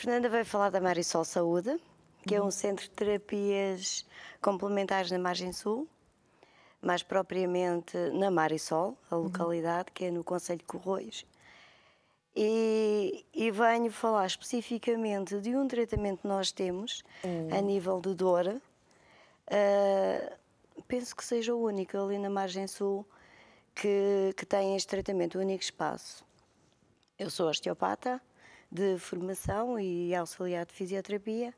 Fernanda vai falar da Marisol Saúde, que uhum. é um uhum. centro de terapias complementares na margem sul, mais propriamente na Marisol, a uhum. localidade que é no Conselho de Corroios. E, e, venho falar especificamente de um tratamento que nós temos uhum. a nível de dor. Uh, penso que seja o único ali na margem sul que, que tem este tratamento, o único espaço. Eu sou osteopata, de formação e auxiliar de fisioterapia.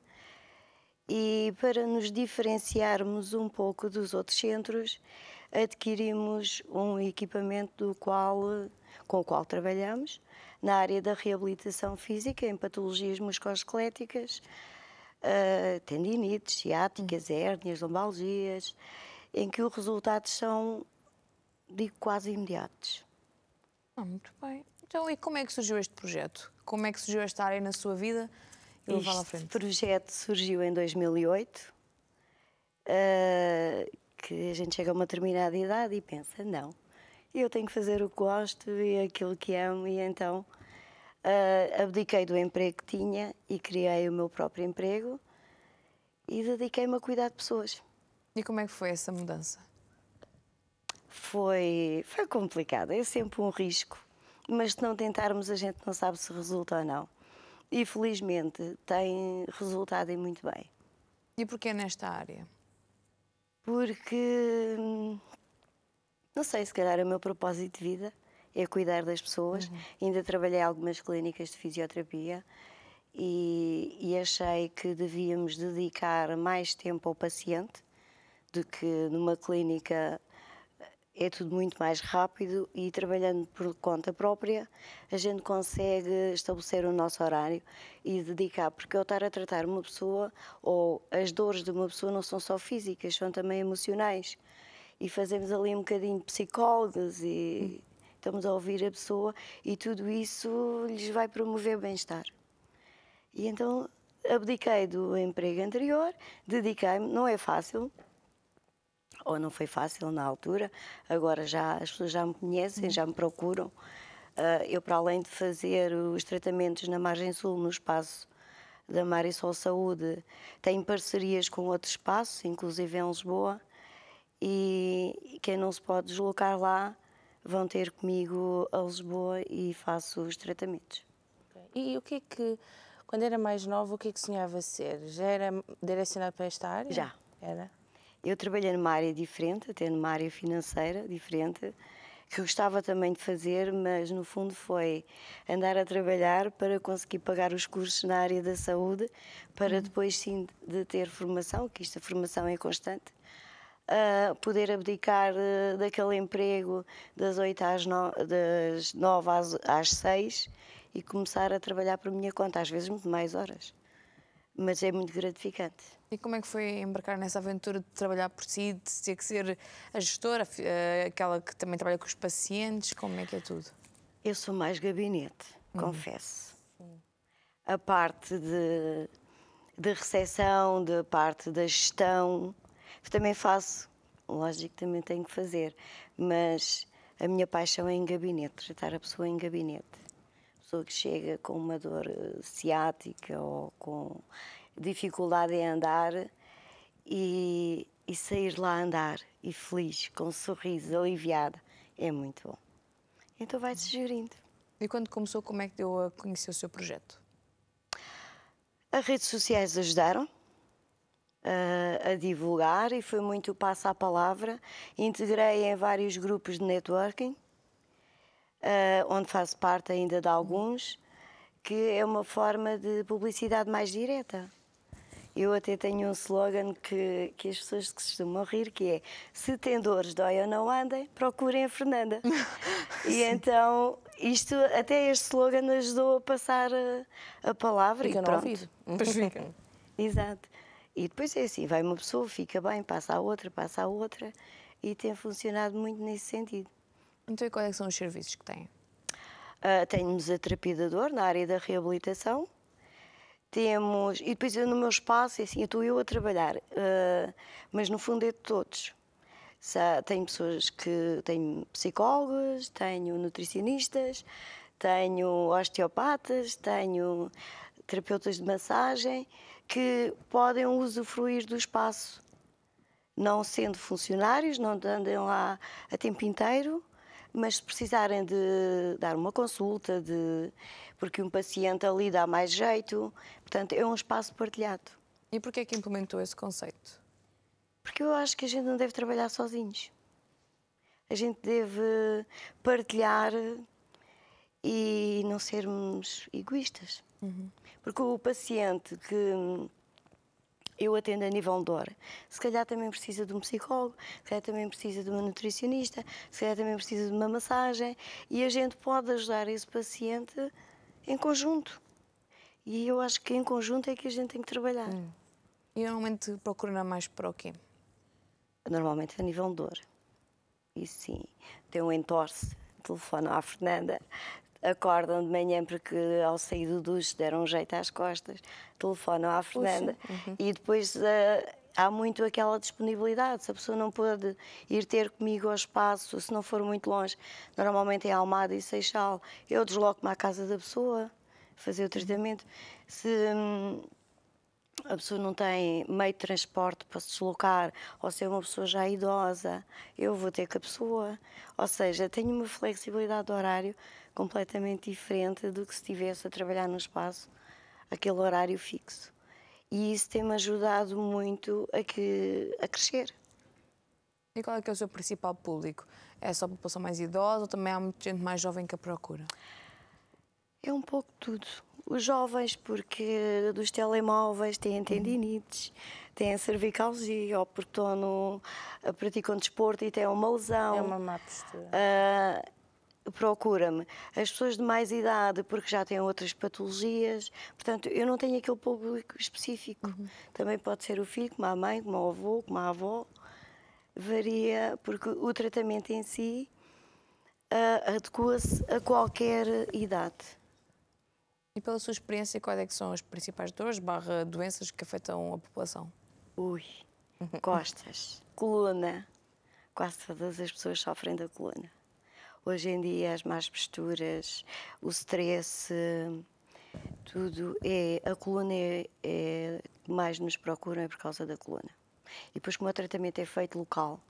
E para nos diferenciarmos um pouco dos outros centros, adquirimos um equipamento do qual, com o qual trabalhamos na área da reabilitação física em patologias musculoesqueléticas, uh, tendinites, ciáticas, hum. hérnias, lombalgias, em que os resultados são, de quase imediatos. Ah, muito bem. Então, e como é que surgiu este projeto? Como é que surgiu esta área na sua vida e à frente? Este projeto surgiu em 2008, uh, ah, que a gente chega a uma determinada idade e pensa, não, eu tenho que fazer o que gosto e aquilo que amo, e então uh, abdiquei do emprego que tinha e criei o meu próprio emprego e dediquei-me a cuidar de pessoas. E como é que foi essa mudança? Foi, foi complicado. é sempre um risco mas se não tentarmos, a gente não sabe se resulta ou não. E felizmente tem resultado e muito bem. E porquê nesta área? Porque. Hum, não sei, se calhar o meu propósito de vida é cuidar das pessoas. Uhum. Ainda trabalhei algumas clínicas de fisioterapia e, e, achei que devíamos dedicar mais tempo ao paciente do que numa clínica é tudo muito mais rápido e trabalhando por conta própria, a gente consegue estabelecer o nosso horário e dedicar, porque eu estar a tratar uma pessoa ou as dores de uma pessoa não são só físicas, são também emocionais. E fazemos ali um bocadinho de psicólogos e estamos a ouvir a pessoa e tudo isso lhes vai promover bem-estar. E então abdiquei do emprego anterior, dediquei-me, não é fácil, ou não foi fácil na altura. Agora já as pessoas já me conhecem, uhum. já me procuram. Uh, eu, para além de fazer os tratamentos na margem sul, no espaço da Mar e Sol Saúde, tenho parcerias com outros espaços, inclusive em Lisboa. E quem não se pode deslocar lá, vão ter comigo a Lisboa e faço os tratamentos. E o que é que, quando era mais nova, o que é que sonhava ser? Já era direcionado para esta área? Já. Era? eu trabalhei numa área diferente, até numa área financeira diferente, que gostava também de fazer, mas no fundo foi andar a trabalhar para conseguir pagar os cursos na área da saúde, para uhum. depois sim de ter formação, que isto formação é constante, uh, poder abdicar uh, daquele emprego das oito às 9, das às, às e começar a trabalhar por minha conta, às vezes muito mais horas mas é muito gratificante. E como é que foi embarcar nessa aventura de trabalhar por si, de ter que ser a gestora, eh, aquela que também trabalha com os pacientes? Como é que é tudo? Eu sou mais gabinete, uhum. confesso. Sim. A parte de, de recepção, da parte da gestão, também faço, lógico, também tenho que fazer, mas a minha paixão é em gabinete, tratar a pessoa em gabinete pessoa que chega com uma dor eh, ciática ou com dificuldade em andar e, e sair lá andar e feliz, com um sorriso, aliviada, é muito bom. Então vai-se uhum. gerindo. E quando começou, como é que deu a conhecer o seu projeto? As redes sociais ajudaram a, eh, a divulgar e foi muito passo à palavra. Integrei em vários grupos de networking uh, onde faço parte ainda de alguns, que é uma forma de publicidade mais direta. Eu até tenho um slogan que, que as pessoas costumam rir, que é se tem dores, dói ou não andem, procurem a Fernanda. e então, isto, até este slogan ajudou a passar a, eh, a palavra fica e pronto. Ouvido. Pois fica. Exato. E depois é assim, vai uma pessoa, fica bem, passa a outra, passa a outra, e tem funcionado muito nesse sentido. Então, e quais é são os serviços que têm? Uh, ah, temos a terapia da dor na área da reabilitação. Temos, e depois eu, no meu espaço, assim, eu estou eu a trabalhar, uh, mas no fundo é de todos. Tenho pessoas que. Tenho psicólogas, tenho nutricionistas, tenho osteopatas, tenho terapeutas de massagem que podem usufruir do espaço, não sendo funcionários, não andem lá a tempo inteiro, mas se precisarem de dar uma consulta, de porque um paciente ali dá mais jeito, portanto, é um espaço partilhado. E porquê é que implementou esse conceito? Porque eu acho que a gente não deve trabalhar sozinhos. A gente deve partilhar e não sermos egoístas. Uhum. Porque o paciente que eu atendo a nível de dor. Se calhar também precisa de um psicólogo, se calhar também precisa de uma nutricionista, se calhar também precisa de uma massagem e a gente pode ajudar esse paciente em conjunto. E eu acho que em conjunto é que a gente tem que trabalhar. Hum. E normalmente procura mais para o quê? Normalmente a nível de dor. E sim, tem um entorce, telefone à Fernanda, acordam de manhã porque ao sair do duche deram um jeito às costas, telefonam à Fernanda uhum. e depois uh, há muito aquela disponibilidade. Se a pessoa não pode ir ter comigo ao espaço, se não for muito longe, normalmente é Almada e Seixal, eu desloco-me à casa da pessoa, fazer o uhum. tratamento. Se. Hum, a pessoa não tem meio de transporte para se deslocar, ou se é uma pessoa já idosa, eu vou ter com a pessoa. Ou seja, tenho uma flexibilidade de horário completamente diferente do que se estivesse a trabalhar no espaço, aquele horário fixo. E isso tem-me ajudado muito a, que, a crescer. E qual é que é o seu principal público? É só a população mais idosa ou também há muita gente mais jovem que a procura? É um pouco tudo. Os jovens, porque dos telemóveis têm tendinites, têm cervicalgia, ou porque estão no, praticam desporto e têm uma lesão. É uma má postura. Uh, procura-me as pessoas de mais idade porque já têm outras patologias. Portanto, eu não tenho aquele público específico. Uhum. Também pode ser o filho, como a mãe, como o avô, como a avó. Varia, porque o tratamento em si uh, adequa-se a qualquer idade. E pela sua experiência, quais é são as principais dores barra doenças que afetam a população? Ui, costas, coluna. Quase todas as pessoas sofrem da coluna Hoje em dia, as más posturas, o stress, tudo. É, a coluna é, é mais nos procuram é por causa da coluna. E depois, como o tratamento é feito local,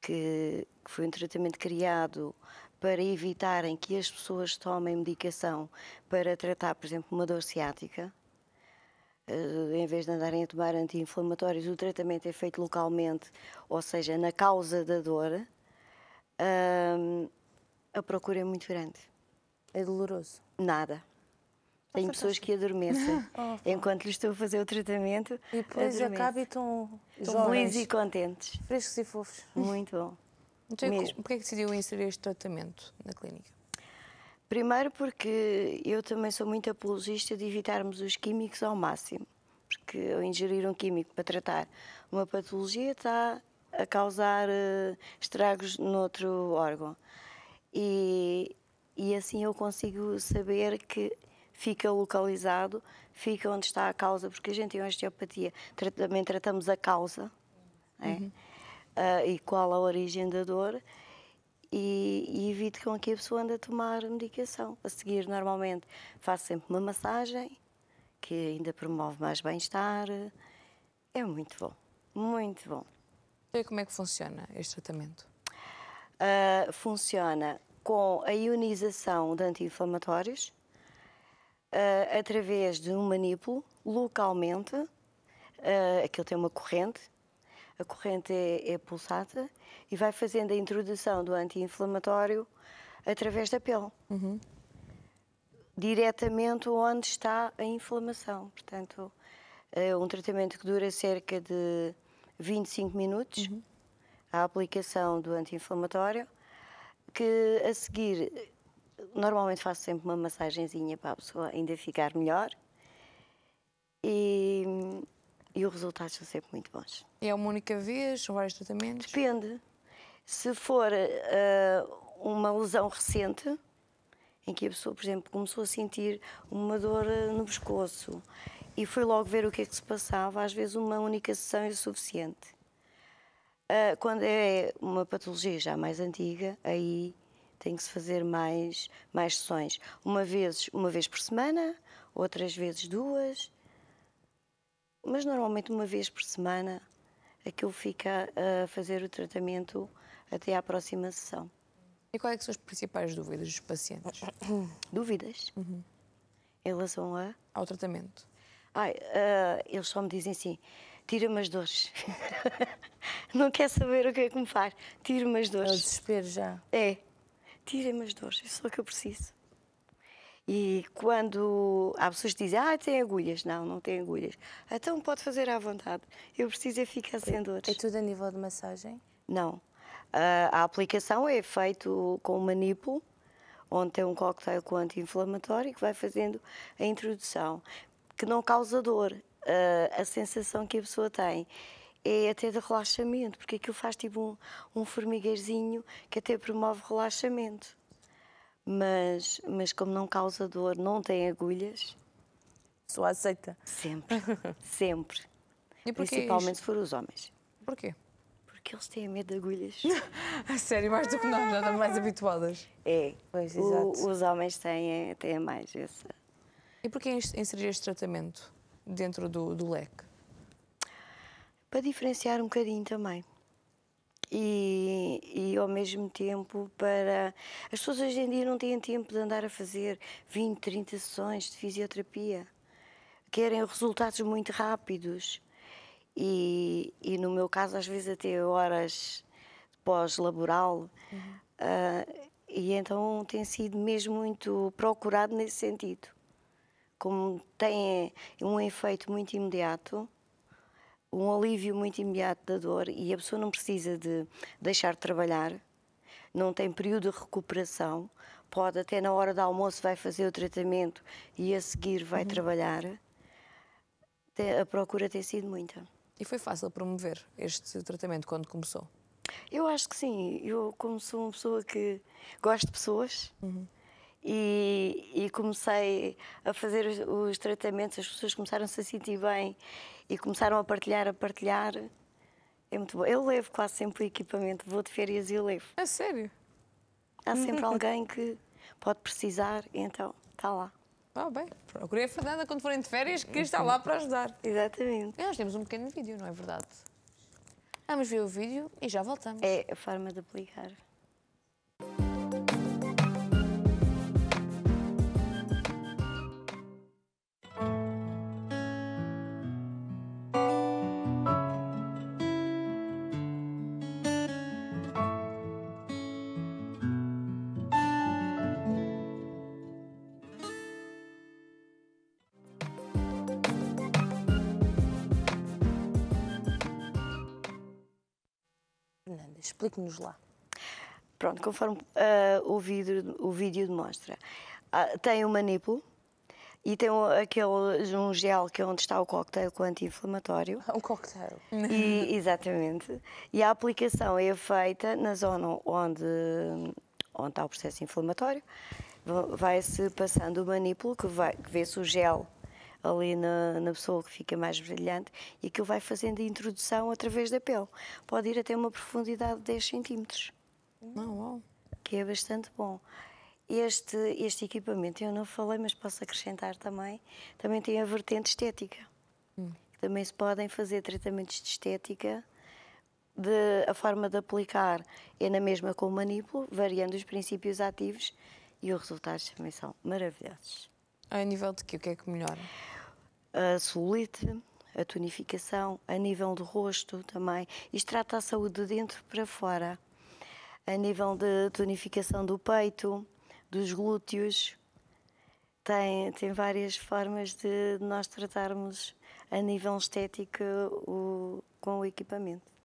que, que foi um tratamento criado para evitarem que as pessoas tomem medicação para tratar, por exemplo, uma dor ciática, eh, em vez de andarem a tomar anti-inflamatórios, o tratamento é feito localmente, ou seja, na causa da dor, a procura é muito grande. É doloroso? Nada. Tá Tem pessoas que adormecem. Oh, Enquanto lhes estou a fazer o tratamento. E depois acabam e estão felizes e contentes. Frescos e fofos. Muito bom. Então, Mesmo. porquê é que decidiu inserir este tratamento na clínica? Primeiro porque eu também sou muito apologista de evitarmos os químicos ao máximo. Porque ao ingerir um químico para tratar uma patologia está a causar eh, estragos noutro órgão. E, e assim eu consigo saber que fica localizado, fica onde está a causa, porque a gente em osteopatia também tratamos a causa né? uhum. é? uh, e qual a origem da dor e, e evito com que a pessoa ande a tomar medicação. A seguir, normalmente, faço sempre uma massagem que ainda promove mais bem-estar. É muito bom, muito bom. Então, e como é que funciona este tratamento? Uh, funciona com a ionização de anti-inflamatórios uh, através de um manípulo localmente. Uh, aquilo tem uma corrente, a corrente é, é pulsada e vai fazendo a introdução do anti-inflamatório através da pele. Uhum. Diretamente onde está a inflamação. Portanto, é um tratamento que dura cerca de 25 minutos uhum. à aplicação do anti-inflamatório, que a seguir normalmente faço sempre uma massagenzinha para a pessoa ainda ficar melhor e, e os resultados são sempre muito bons. É uma única vez? São vários tratamentos? Depende. Se for uh, uma lesão recente, em que a pessoa, por exemplo, começou a sentir uma dor eh, no pescoço e fui logo ver o que é que se passava. Às vezes, uma única sessão é suficiente. Uh, quando é uma patologia já mais antiga, aí tem que se fazer mais, mais sessões. Uma vez, uma vez por semana, outras vezes duas, mas normalmente uma vez por semana aquilo é fica a fazer o tratamento até à próxima sessão. E quais é são as principais dúvidas dos pacientes? Dúvidas? Uhum. Em relação a? Ao tratamento. Ai, uh, eles só me dizem assim: tira-me as dores. não quer saber o que é que me faz. Tira-me as dores. É o desespero já. É. Tira-me as dores, isso é o que eu preciso. E quando há pessoas que dizem, ah, tem agulhas. Não, não tem agulhas. Então pode fazer à vontade. Eu preciso é ficar sem é, dores. É tudo a nível de massagem? Não. Ah, a aplicação é feita com um manipulo, onde tem um cocktail com anti-inflamatório que vai fazendo a introdução que não causa dor. Uh, a sensação que a pessoa tem é até de relaxamento, porque aquilo faz tipo um, um formigueirinho que até promove relaxamento. Mas, mas como não causa dor, não tem agulhas. Só aceita? Sempre, sempre. E Principalmente se for os homens. Porquê? Porque eles têm medo de agulhas. a sério, mais do que nós, já estamos mais habituadas. É, pois, o, os homens têm, têm mais essa e porquê inserir este tratamento dentro do, do leque? Para diferenciar um bocadinho também. E, e, ao mesmo tempo para. As pessoas hoje em dia não têm tempo de andar a fazer 20, 30 sessões de fisioterapia. Querem resultados muito rápidos. E, e no meu caso, às vezes até horas pós-laboral. Uhum. Uh, e então tem sido mesmo muito procurado nesse sentido como tem eh, um efeito muito imediato, um alívio muito imediato da dor e a pessoa não precisa de deixar de trabalhar, não tem período de recuperação, pode até na hora do almoço vai fazer o tratamento e a seguir vai uhum. trabalhar. A procura tem sido muita. E foi fácil promover este tratamento quando começou? Eu acho que sim. Eu, como sou uma pessoa que gosto de pessoas, uhum. E, e, comecei a fazer os, os, tratamentos, as pessoas começaram-se a sentir bem e começaram a partilhar, a partilhar. É muito bom. Eu levo quase sempre o equipamento, vou de férias e eu levo. é sério? Há sempre alguém que pode precisar, então está lá. Ah, bem, procurei a Fernanda quando forem de férias, que está lá para ajudar. Exatamente. E nós temos um pequeno vídeo, não é verdade? Vamos ver o vídeo e já voltamos. É a forma de aplicar. Explique-nos lá. Pronto, conforme uh, o, vídeo, o vídeo demonstra. Uh, tem o manípulo e tem um, aquele, um gel que é onde está o cocktail com anti-inflamatório. Um cocktail. E, exatamente. E a aplicação é feita na zona onde, onde está o processo inflamatório. Vai-se passando o manípulo que, vai, que vê-se o gel ali na, na pessoa que fica mais brilhante e aquilo vai fazendo a introdução através da pele. Pode ir até uma profundidade de 10 centímetros. Não, uau. Que é bastante bom. Este, este equipamento, eu não falei, mas posso acrescentar também, também tem a vertente estética. Hum. Também se podem fazer tratamentos de estética. De, a forma de aplicar é na mesma com o manipulo, variando os princípios ativos e os resultados também são maravilhosos. A nível de que o que é que melhora? A solite, a tonificação, a nível do rosto também. Isto trata a saúde de dentro para fora. A nível de tonificação do peito, dos glúteos, tem, tem várias formas de nós tratarmos a nível estético o, com o equipamento.